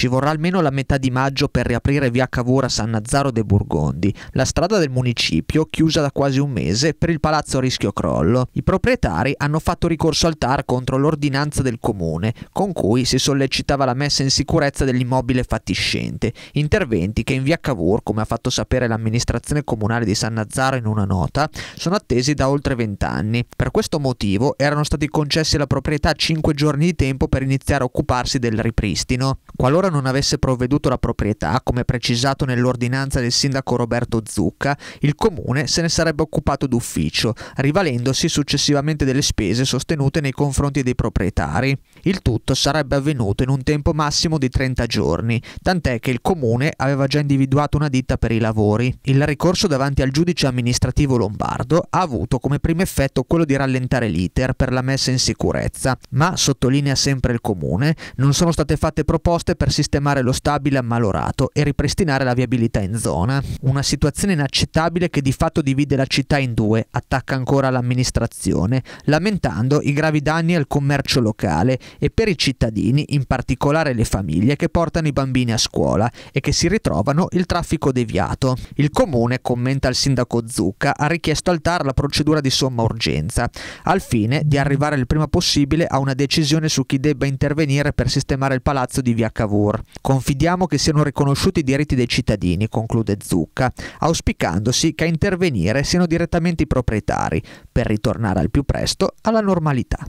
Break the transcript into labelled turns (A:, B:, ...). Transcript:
A: Ci vorrà almeno la metà di maggio per riaprire via Cavour a San Nazaro de Burgondi, la strada del municipio chiusa da quasi un mese per il palazzo a rischio crollo. I proprietari hanno fatto ricorso al TAR contro l'ordinanza del comune, con cui si sollecitava la messa in sicurezza dell'immobile fatiscente, interventi che in via Cavour, come ha fatto sapere l'amministrazione comunale di San Nazaro in una nota, sono attesi da oltre vent'anni. Per questo motivo erano stati concessi alla proprietà cinque giorni di tempo per iniziare a occuparsi del ripristino. Qualora non avesse provveduto la proprietà, come precisato nell'ordinanza del sindaco Roberto Zucca, il comune se ne sarebbe occupato d'ufficio, rivalendosi successivamente delle spese sostenute nei confronti dei proprietari. Il tutto sarebbe avvenuto in un tempo massimo di 30 giorni, tant'è che il comune aveva già individuato una ditta per i lavori. Il ricorso davanti al giudice amministrativo lombardo ha avuto come primo effetto quello di rallentare l'iter per la messa in sicurezza, ma sottolinea sempre il comune, non sono state fatte proposte per per sistemare lo stabile ammalorato e ripristinare la viabilità in zona. Una situazione inaccettabile che di fatto divide la città in due, attacca ancora l'amministrazione, lamentando i gravi danni al commercio locale e per i cittadini, in particolare le famiglie che portano i bambini a scuola e che si ritrovano il traffico deviato. Il comune, commenta il sindaco Zucca, ha richiesto al TAR la procedura di somma urgenza, al fine di arrivare il prima possibile a una decisione su chi debba intervenire per sistemare il palazzo di via Cavour Mercosur. Confidiamo che siano riconosciuti i diritti dei cittadini, conclude Zucca, auspicandosi che a intervenire siano direttamente i proprietari, per ritornare al più presto alla normalità.